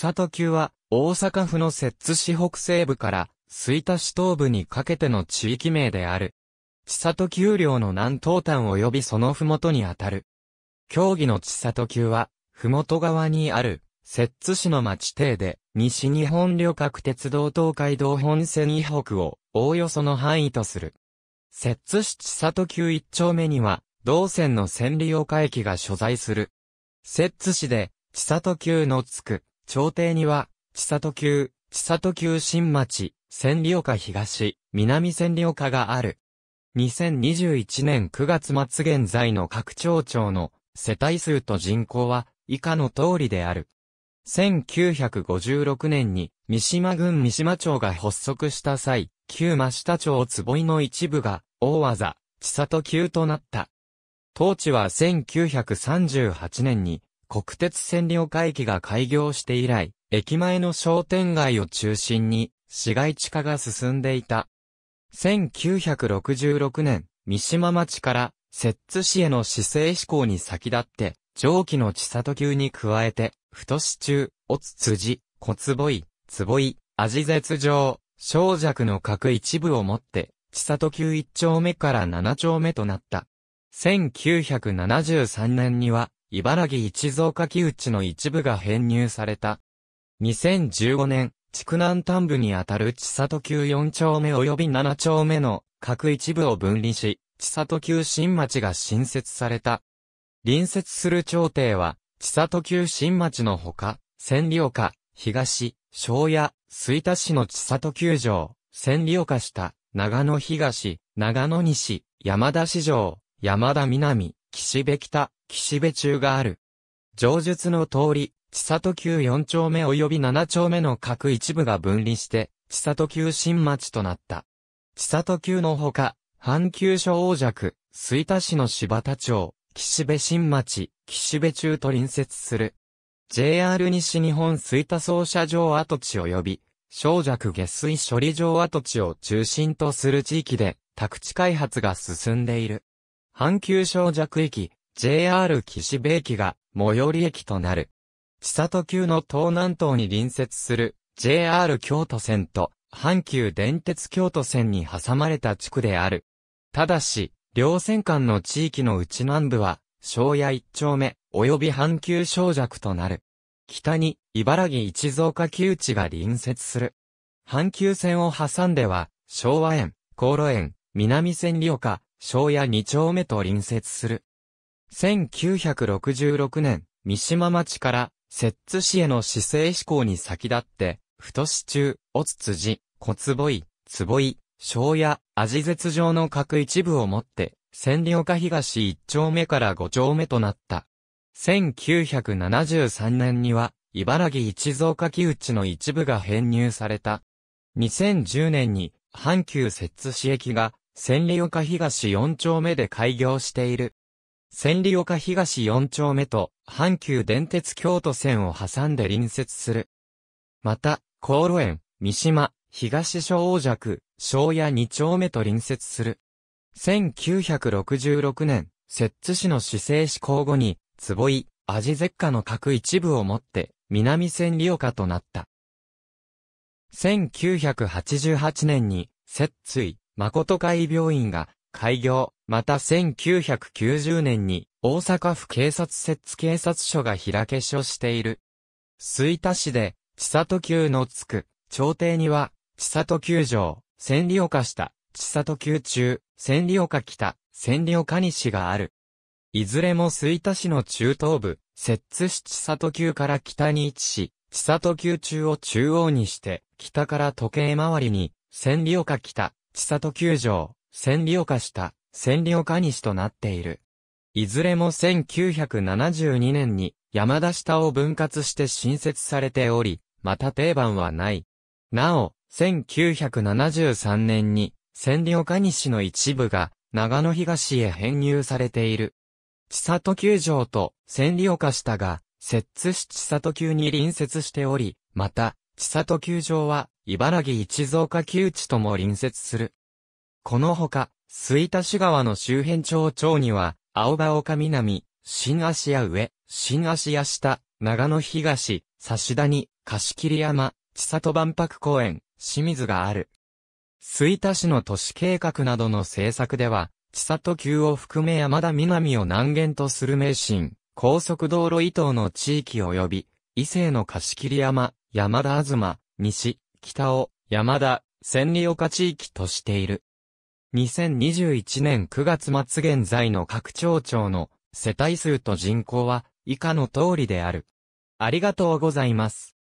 千里級は、大阪府の摂津市北西部から、水田市東部にかけての地域名である。千里丘陵の南東端及びその麓にあたる。競技の千里丘は、麓側にある、摂津市の町邸で、西日本旅客鉄道東海道本線以北を、おおよその範囲とする。摂津市千里丘一丁目には、同線の千里岡駅が所在する。摂津市で、千里丘のつく、朝廷には、千里宮、千里宮新町、千里岡東、南千里岡がある。2021年9月末現在の各町長の世帯数と人口は以下の通りである。1956年に三島郡三島町が発足した際、旧真下町坪井の一部が大技、千里急となった。当地は1938年に国鉄占領会議が開業して以来、駅前の商店街を中心に、市街地化が進んでいた。1966年、三島町から、摂津市への市政施行に先立って、上記の千里級に加えて、太市中、おつ辻、小坪井、坪井、味絶上、小弱の各一部をもって、千里級一丁目から七丁目となった。1973年には、茨城一蔵柿内の一部が編入された。2015年、築南端部にあたる千里旧4丁目及び7丁目の各一部を分離し、千里旧新町が新設された。隣接する町廷は、千里旧新町のほか、千里岡、東、庄屋、水田市の千里旧城、千里岡下、長野東、長野西、山田市城、山田南、岸辺北、岸辺中がある。上述の通り、千里旧四丁目及び七丁目の各一部が分離して、千里旧新町となった。千里旧のほか、阪急所王尺、水田市の柴田町、岸辺新町、岸辺中と隣接する。JR 西日本水田操車場跡地及び、小弱下水処理場跡地を中心とする地域で、宅地開発が進んでいる。阪急小弱駅、JR 岸部駅が最寄り駅となる。千里急の東南東に隣接する JR 京都線と阪急電鉄京都線に挟まれた地区である。ただし、両線間の地域のうち南部は、庄屋一丁目、及び阪急小弱となる。北に、茨城一蔵下旧地が隣接する。阪急線を挟んでは、昭和園、高路園、南千里岡、庄屋二丁目と隣接する。1966年、三島町から摂津市への市政志向に先立って、太市中、おつつじ、小坪井、坪井、庄屋、味絶上の各一部をもって、千里岡東一丁目から五丁目となった。1973年には、茨城一蔵柿内の一部が編入された。2010年に、阪急摂津市駅が千里岡東四丁目で開業している。千里岡東四丁目と阪急電鉄京都線を挟んで隣接する。また、高路園、三島、東小尺、小屋二丁目と隣接する。1966年、摂津市の市政施行後に、坪井、味絶下の各一部をもって、南千里岡となった。1988年に、摂津井、誠会病院が開業、また1990年に大阪府警察設置警察署が開け所している。水田市で、千里宮のつく、朝廷には、千里宮城、千里岡下、千里宮中、千里岡北、千里岡西がある。いずれも水田市の中東部、摂津市千里宮から北に位置し、千里宮中を中央にして、北から時計回りに、千里岡北、千里球場、千里岡下、千里岡西となっている。いずれも1972年に山田下を分割して新設されており、また定番はない。なお、1973年に千里岡西の一部が長野東へ編入されている。千里球場と千里岡下が、摂津市千里球に隣接しており、また、千里球場は茨城一蔵下旧地とも隣接する。このほか、水田市川の周辺町町には、青葉岡南、新芦屋上、新芦屋下、長野東、差谷、貸切山、千里万博公園、清水がある。水田市の都市計画などの政策では、千里急を含め山田南を南限とする名神、高速道路伊東の地域及び、伊勢の貸切山、山田東、西、北尾、山田、千里岡地域としている。2021年9月末現在の各町長の世帯数と人口は以下の通りである。ありがとうございます。